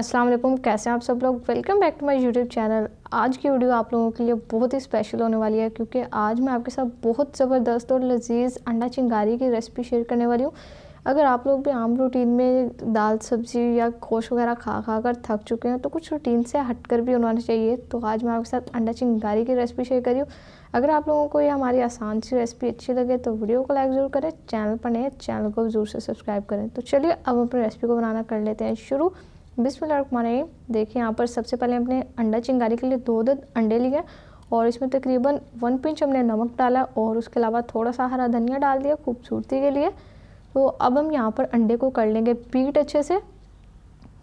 अस्सलाम वालेकुम कैसे हैं आप सब लोग welcome back to my YouTube channel आज की वीडियो आप लोगों के लिए बहुत ही स्पेशल होने वाली है क्योंकि आज मैं आपके साथ बहुत ज़बरदस्त और लजीज अंडा चिंगारी की रेसिपी शेयर करने वाली हूँ अगर आप लोग भी आम रूटीन में दाल सब्जी या गोश वगैरह खा खा कर थक चुके हैं तो कुछ रूटीन से हट कर भी होना चाहिए तो आज मैं आपके साथ अंडा चिंगारी की रेसिपी शेयर करी हूँ अगर आप लोगों को ये हमारी आसान सी रेसिपी अच्छी लगे तो वीडियो को लाइक ज़रूर करें चैनल पर नए चैनल को ज़रूर से सब्सक्राइब करें तो चलिए अब अपनी रेसिपी को बनाना कर लेते हैं शुरू बिस्मिल देखिए यहाँ पर सबसे पहले हमने अंडा चिंगारी के लिए दो दो अंडे लिए और इसमें तकरीबन वन पिंच हमने नमक डाला और उसके अलावा थोड़ा सा हरा धनिया डाल दिया खूबसूरती के लिए तो अब हम यहाँ पर अंडे को कर लेंगे पीट अच्छे से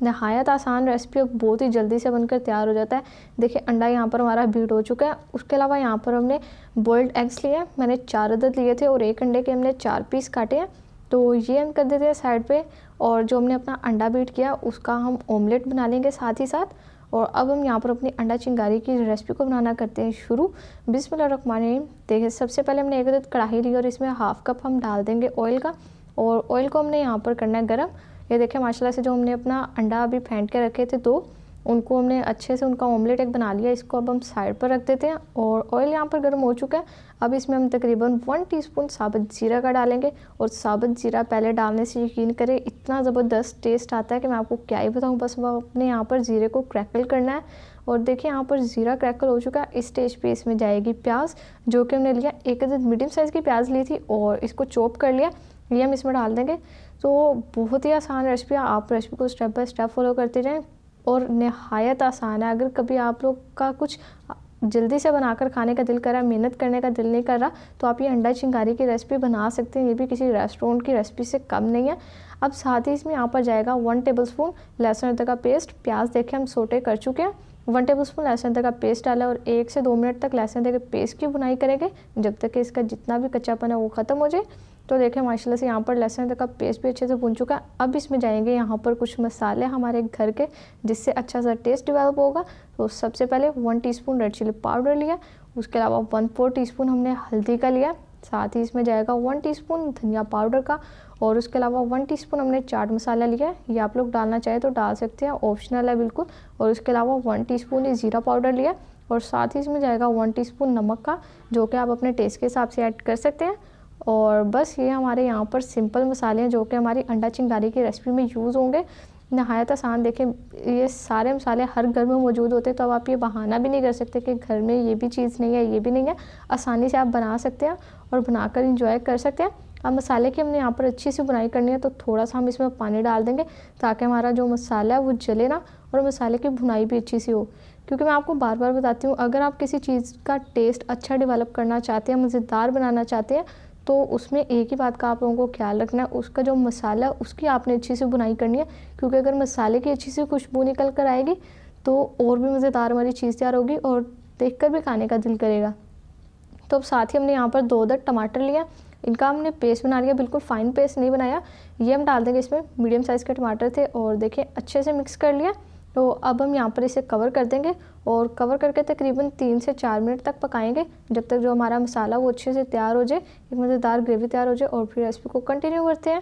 नहायत आसान रेसिपी और बहुत ही जल्दी से बनकर तैयार हो जाता है देखिए अंडा यहाँ पर हमारा बीट हो चुका है उसके अलावा यहाँ पर हमने बॉयल्ड एग्स लिए मैंने चार अदद लिए थे और एक अंडे के हमने चार पीस काटे हैं तो ये हम कर देते हैं साइड पे और जो हमने अपना अंडा बीट किया उसका हम ऑमलेट बना लेंगे साथ ही साथ और अब हम यहाँ पर अपनी अंडा चिंगारी की रेसिपी को बनाना करते हैं शुरू बिसमान देखिए सबसे पहले हमने एक कढ़ाई ली और इसमें हाफ़ कप हम डाल देंगे ऑयल का और ऑयल को हमने यहाँ पर करना है गर्म ये देखें माशाल्लाह से जो हमने अपना अंडा अभी फेंट के रखे थे दो तो, उनको हमने अच्छे से उनका ऑमलेट एक बना लिया इसको अब हम साइड पर रख देते हैं और ऑयल यहाँ पर गर्म हो चुका है अब इसमें हम तकरीबन वन टीस्पून साबुत ज़ीरा का डालेंगे और साबुत ज़ीरा पहले डालने से यकीन करें इतना ज़बरदस्त टेस्ट आता है कि मैं आपको क्या ही बताऊँ बस वह अपने यहाँ पर ज़ीरे को क्रैकल करना है और देखिए यहाँ पर ज़ीरा क्रैकल हो चुका है इस स्टेज पे इसमें जाएगी प्याज जो कि हमने लिया एक अदद मीडियम साइज़ की प्याज ली थी और इसको चॉप कर लिया ये हम इसमें डाल देंगे तो बहुत ही आसान रेसिपी है आप रेसिपी को स्टेप बाय स्टेप फॉलो करते रहें और नहायत आसान है अगर कभी आप लोग का कुछ जल्दी से बनाकर खाने का दिल कर रहा है मेहनत करने का दिल नहीं कर रहा तो आप ये अंडा चिंगारी की रेसिपी बना सकते हैं ये भी किसी रेस्टोरेंट की रेसिपी से कम नहीं है अब साथ ही इसमें यहाँ पर जाएगा वन टेबल स्पून लहसुन अदरक का पेस्ट प्याज देखें हम सोटे कर चुके हैं वन टेबल स्पून लहसुन अदरक का पेस्ट डाला और एक से दो मिनट तक लहसुन अदरक के पेस्ट की बुनाई करेंगे जब तक कि इसका जितना भी कच्चापन है वो ख़त्म हो जाए तो देखें माशाल्लाह से यहाँ पर लहसुन तक का पेस्ट भी अच्छे से भून चुका है अब इसमें जाएंगे यहाँ पर कुछ मसाले हमारे घर के जिससे अच्छा सा टेस्ट डिवेलप होगा तो सबसे पहले one teaspoon red chilli powder लिया उसके अलावा वन फोर टीस्पून हमने हल्दी का लिया साथ ही इसमें जाएगा वन टीस्पून धनिया पाउडर का और उसके अलावा वन टीस्पून हमने चाट मसाला लिया है ये आप लोग डालना चाहें तो डाल सकते हैं ऑप्शनल है बिल्कुल और उसके अलावा वन टीस्पून ये ज़ीरा पाउडर लिया और साथ ही इसमें जाएगा वन टीस्पून नमक का जो कि आप अपने टेस्ट के हिसाब से ऐड कर सकते हैं और बस ये हमारे यहाँ पर सिंपल मसाले हैं जो कि हमारी अंडा चिंगारी की रेसिपी में यूज़ होंगे नहायत आसान देखें ये सारे मसाले हर घर में मौजूद होते हैं तो अब आप ये बहाना भी नहीं कर सकते कि घर में ये भी चीज़ नहीं है ये भी नहीं है आसानी से आप बना सकते हैं और बनाकर इंजॉय कर सकते हैं अब मसाले की हमने यहाँ पर अच्छी सी बुनाई करनी है तो थोड़ा सा हम इसमें पानी डाल देंगे ताकि हमारा जो मसाला है वो जले ना और मसाले की बुनाई भी अच्छी सी हो क्योंकि मैं आपको बार बार बताती हूँ अगर आप किसी चीज़ का टेस्ट अच्छा डेवलप करना चाहते हैं मज़ेदार बनाना चाहते हैं तो उसमें एक ही बात का आप लोगों को ख्याल रखना है उसका जो मसाला उसकी आपने अच्छी से बुनाई करनी है क्योंकि अगर मसाले की अच्छी सी खुशबू निकल कर आएगी तो और भी मज़ेदार हमारी चीज़ तैयार होगी और देख कर भी खाने का दिल करेगा तो अब साथ ही हमने यहाँ पर दो दर टमाटर लिया इनका हमने पेस्ट बना लिया बिल्कुल फाइन पेस्ट नहीं बनाया ये हम डाल देंगे इसमें मीडियम साइज़ के टमाटर थे और देखें अच्छे से मिक्स कर लिया तो अब हम यहाँ पर इसे कवर कर देंगे और कवर करके तकरीबन तीन से चार मिनट तक पकाएंगे जब तक जो हमारा मसाला वो अच्छे से तैयार हो जाए एक मज़ेदार ग्रेवी तैयार हो जाए और फिर रेसिपी को कंटिन्यू करते हैं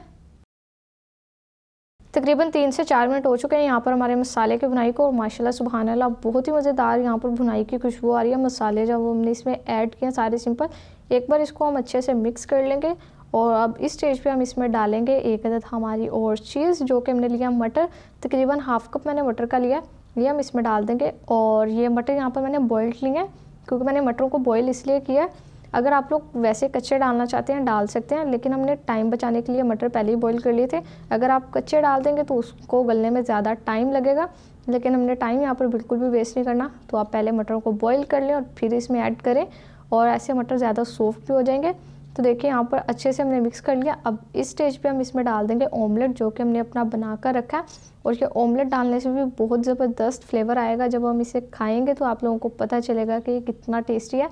तकरीबन तीन से चार मिनट हो चुके हैं यहाँ पर हमारे मसाले की बुनाई को और माशाल्लाह सुबहान अल्लाह बहुत ही मज़ेदार यहाँ पर भुनाई की खुशबू आ रही है मसाले जब हमने इसमें ऐड किए सारे सिंपल एक बार इसको हम अच्छे से मिक्स कर लेंगे और अब इस स्टेज पे हम इसमें डालेंगे एक अदद हमारी और चीज़ जो कि हमने लिया मटर तकरीबन हाफ़ कप मैंने मटर का लिया ये हम इसमें डाल देंगे और ये मटर यहाँ पर मैंने बॉयल्ड लिए हैं क्योंकि मैंने मटरों को बॉयल इसलिए किया अगर आप लोग वैसे कच्चे डालना चाहते हैं डाल सकते हैं लेकिन हमने टाइम बचाने के लिए मटर पहले ही बॉयल कर लिए थे अगर आप कच्चे डाल देंगे तो उसको गलने में ज़्यादा टाइम लगेगा लेकिन हमने टाइम यहाँ पर बिल्कुल भी वेस्ट नहीं करना तो आप पहले मटरों को बॉयल कर लें और फिर इसमें ऐड करें और ऐसे मटर ज़्यादा सॉफ्ट भी हो जाएंगे तो देखिए यहाँ पर अच्छे से हमने मिक्स कर लिया अब इस स्टेज पे हम इसमें डाल देंगे ऑमलेट जो कि हमने अपना बना कर रखा है और ये ऑमलेट डालने से भी बहुत ज़बरदस्त फ्लेवर आएगा जब हम इसे खाएंगे तो आप लोगों को पता चलेगा कि ये कितना टेस्टी है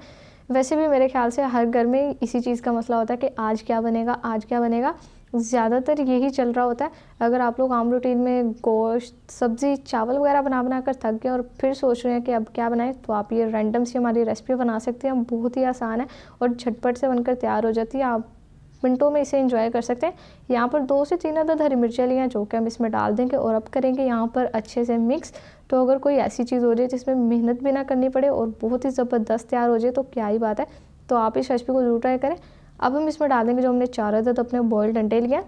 वैसे भी मेरे ख्याल से हर घर में इसी चीज़ का मसला होता है कि आज क्या बनेगा आज क्या बनेगा ज़्यादातर यही चल रहा होता है अगर आप लोग आम रूटीन में गोश्त सब्ज़ी चावल वगैरह बना बना कर थक गए और फिर सोच रहे हैं कि अब क्या बनाएं तो आप ये रैंडम सी हमारी रेसिपी बना सकते हैं बहुत ही आसान है और झटपट से बनकर तैयार हो जाती है आप मिनटों में इसे इंजॉय कर सकते हैं यहाँ पर दो से तीन अदद हरी मिर्चें लिया जो कि हम इसमें डाल देंगे और अब करेंगे यहाँ पर अच्छे से मिक्स तो अगर कोई ऐसी चीज़ हो रही है जिसमें मेहनत भी ना करनी पड़े और बहुत ही ज़बरदस्त तैयार हो जाए तो क्या ही बात है तो आप इस रेसिपी को ज़रूर ट्राई करें अब हम इसमें डालेंगे जो हमने चारा था तो अपने बॉयल्ड अंडे लिए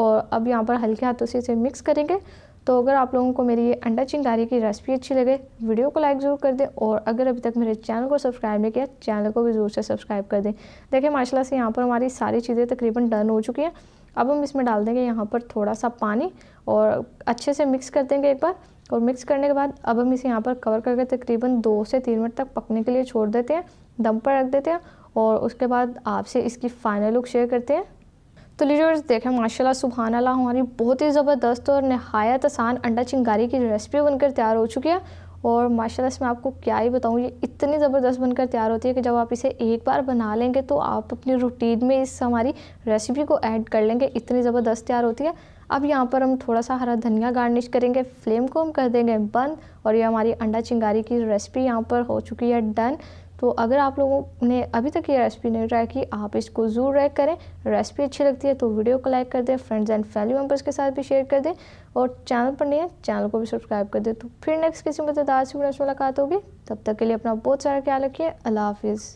और अब यहाँ पर हल्के हाथों से इसे मिक्स करेंगे तो अगर आप लोगों को मेरी ये अंडा चिंगारी की रेसिपी अच्छी लगे वीडियो को लाइक ज़रूर कर दें और अगर अभी तक मेरे चैनल को सब्सक्राइब नहीं किया चैनल को भी ज़रूर से सब्सक्राइब कर दें देखिए माशाल्लाह से यहाँ पर हमारी सारी चीज़ें तकरीबन डन हो चुकी हैं अब हम इसमें डाल देंगे यहाँ पर थोड़ा सा पानी और अच्छे से मिक्स कर देंगे एक बार और मिक्स करने के बाद अब हम इसे यहाँ पर कवर करके तकरीबन दो से तीन मिनट तक पकने के लिए छोड़ देते हैं दम पर रख देते हैं और उसके बाद आपसे इसकी फ़ाइनल लुक शेयर करते हैं तो लीजिए देखें माशाल्लाह सुबहान अल्लाह हमारी बहुत ही ज़बरदस्त और नहायत आसान अंडा चिंगारी की रेसिपी बनकर तैयार हो चुकी है और माशाल्लाह इसमें आपको क्या ही बताऊँ ये इतनी ज़बरदस्त बनकर तैयार होती है कि जब आप इसे एक बार बना लेंगे तो आप अपनी रूटीन में इस हमारी रेसिपी को ऐड कर लेंगे इतनी ज़बरदस्त तैयार होती है अब यहाँ पर हम थोड़ा सा हरा धनिया गार्निश करेंगे फ्लेम को हम कर देंगे बंद और ये हमारी अंडा चिंगारी की रेसिपी यहाँ पर हो चुकी है डन तो अगर आप लोगों ने अभी तक ये रेसिपी नहीं ट्राई की आप इसको ज़रूर ट्राई करें रेसिपी अच्छी लगती है तो वीडियो को लाइक कर दें फ्रेंड्स एंड फैमिली मेम्बर्स के साथ भी शेयर कर दें और चैनल पर नहीं है चैनल को भी सब्सक्राइब कर दें तो फिर नेक्स्ट किसी मददार से मुलाकात होगी तब तक के लिए अपना बहुत सारा ख्याल रखिए अल्लाह हाफिज़